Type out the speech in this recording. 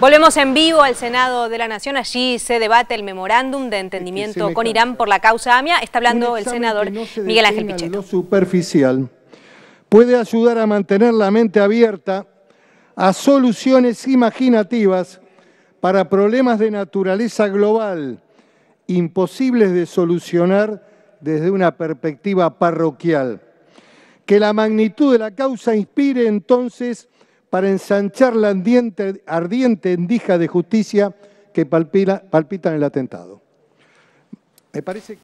Volvemos en vivo al Senado de la Nación. Allí se debate el memorándum de entendimiento con Irán por la causa AMIA. Está hablando el senador Miguel Ángel Pichetto. Lo superficial puede ayudar a mantener la mente abierta a soluciones imaginativas para problemas de naturaleza global imposibles de solucionar desde una perspectiva parroquial. Que la magnitud de la causa inspire entonces para ensanchar la ardiente, ardiente de justicia que palpita, en el atentado. Me parece